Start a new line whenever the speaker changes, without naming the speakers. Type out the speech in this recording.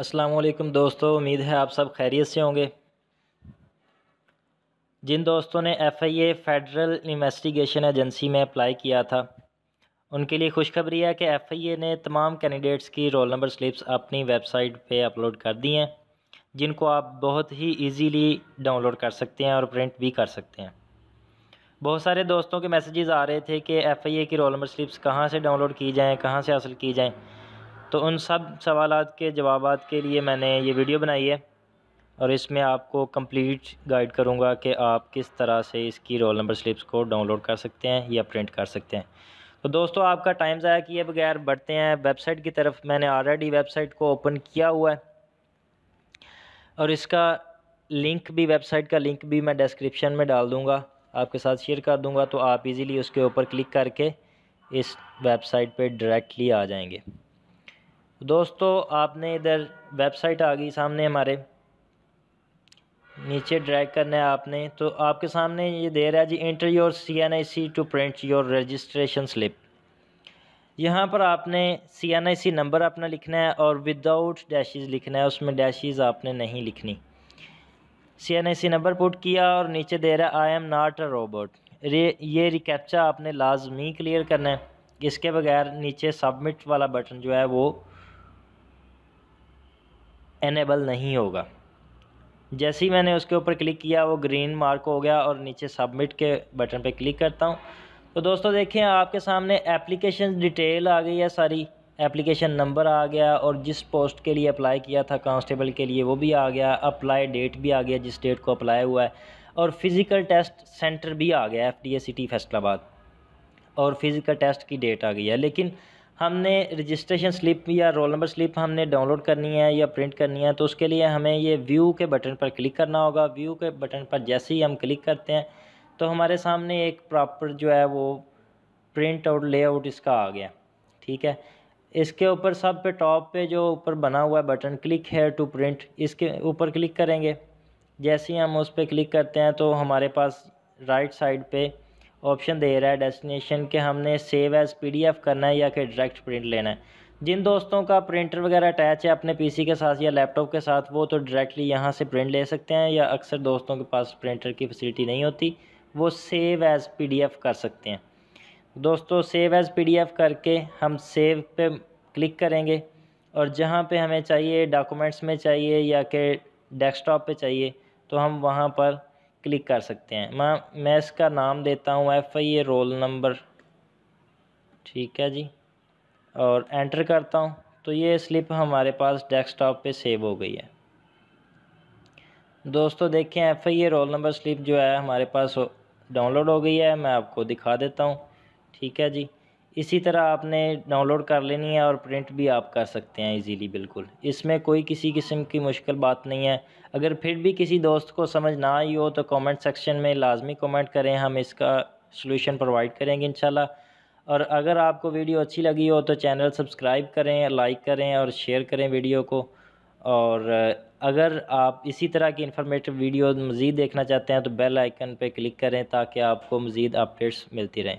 असलकम दोस्तों उम्मीद है आप सब खैरियत से होंगे जिन दोस्तों ने F I A Federal Investigation Agency में अप्लाई किया था उनके लिए खुशखबरी है कि एफ़ आई ए ने तमाम कैंडिडेट्स की रोल नंबर स्लिप्स अपनी वेबसाइट पे अपलोड कर दी हैं जिनको आप बहुत ही इजीली डाउनलोड कर सकते हैं और प्रिंट भी कर सकते हैं बहुत सारे दोस्तों के मैसेजेस आ रहे थे कि एफ़ आई ए की रोल नंबर स्लिप्स कहाँ से डाउनलोड की जाएँ कहाँ से हासिल की जाएँ तो उन सब सवाल के जवाब के लिए मैंने ये वीडियो बनाई है और इसमें आपको कंप्लीट गाइड करूँगा कि आप किस तरह से इसकी रोल नंबर स्लिप्स को डाउनलोड कर सकते हैं या प्रिंट कर सकते हैं तो दोस्तों आपका टाइम ज़ाया किए बगैर बढ़ते हैं वेबसाइट की तरफ मैंने ऑलरेडी वेबसाइट को ओपन किया हुआ है और इसका लिंक भी वेबसाइट का लिंक भी मैं डिस्क्रिप्शन में डाल दूँगा आपके साथ शेयर कर दूँगा तो आप इजीली उसके ऊपर क्लिक करके इस वेबसाइट पे डायरेक्टली आ जाएंगे दोस्तों आपने इधर वेबसाइट आ गई सामने हमारे नीचे ड्रैग करना है आपने तो आपके सामने ये दे रहा है जी enter your C N I C to print your registration slip यहाँ पर आपने सी एन आई सी नंबर अपना लिखना है और विदाउट डैशेस लिखना है उसमें डैशेस आपने नहीं लिखनी C N I C number put किया और नीचे दे रहा है I am not a robot ये रिकैप्चा आपने लाजमी क्लियर करना है इसके बगैर नीचे सबमिट वाला बटन जो है वो एनेबल नहीं होगा जैसे ही मैंने उसके ऊपर क्लिक किया वो ग्रीन मार्क हो गया और नीचे सबमिट के बटन पे क्लिक करता हूँ तो दोस्तों देखें आपके सामने एप्लीकेशन डिटेल आ गई है सारी एप्लीकेशन नंबर आ गया और जिस पोस्ट के लिए अप्लाई किया था कांस्टेबल के लिए वो भी आ गया अप्लाई डेट भी आ गया जिस डेट को अप्लाई हुआ है और फिज़िकल टेस्ट सेंटर भी आ गया F D A city Faisalabad और फिज़िकल टेस्ट की डेट आ गई है लेकिन हमने रजिस्ट्रेशन स्लिप या रोल नंबर स्लिप हमने डाउनलोड करनी है या प्रिंट करनी है तो उसके लिए हमें ये व्यू के बटन पर क्लिक करना होगा व्यू के बटन पर जैसे ही हम क्लिक करते हैं तो हमारे सामने एक प्रॉपर जो है वो प्रिंट आउट लेआउट इसका आ गया ठीक है इसके ऊपर सब पे टॉप पे जो ऊपर बना हुआ है बटन क्लिक है टू प्रिंट इसके ऊपर क्लिक करेंगे जैसे ही हम उस पर क्लिक करते हैं तो हमारे पास राइट साइड पे ऑप्शन दे रहा है डेस्टिनेशन के हमने सेव एज़ पी करना है या फिर डायरेक्ट प्रिंट लेना है जिन दोस्तों का प्रिंटर वगैरह अटैच है अपने पीसी के साथ या लैपटॉप के साथ वो तो डायरेक्टली यहाँ से प्रिंट ले सकते हैं या अक्सर दोस्तों के पास प्रिंटर की फैसिलिटी नहीं होती वो सेव एज़ पीडीएफ कर सकते हैं दोस्तों सेव एज़ पीडीएफ करके हम सेव पे क्लिक करेंगे और जहाँ पे हमें चाहिए डॉक्यूमेंट्स में चाहिए या कि डेस्कटॉप पे चाहिए तो हम वहाँ पर क्लिक कर सकते हैं मैं मैं इसका नाम देता हूँ F I A roll number ठीक है जी और एंटर करता हूँ तो ये स्लिप हमारे पास डेस्कटॉप पे सेव हो गई है दोस्तों देखें F I A roll number slip जो है हमारे पास डाउनलोड हो गई है मैं आपको दिखा देता हूँ ठीक है जी इसी तरह आपने डाउनलोड कर लेनी है और प्रिंट भी आप कर सकते हैं इजीली बिल्कुल इसमें कोई किसी किस्म की मुश्किल बात नहीं है अगर फिर भी किसी दोस्त को समझ ना आई हो तो कमेंट सेक्शन में लाजमी कमेंट करें हम इसका सलूशन प्रोवाइड करेंगे इन और अगर आपको वीडियो अच्छी लगी हो तो चैनल सब्सक्राइब करें लाइक करें और शेयर करें वीडियो को और अगर आप इसी तरह की इन्फॉर्मेटिव वीडियो मज़ीद देखना चाहते हैं तो बेल आइकन पर क्लिक करें ताकि आपको मज़ीद अपडेट्स मिलती रहें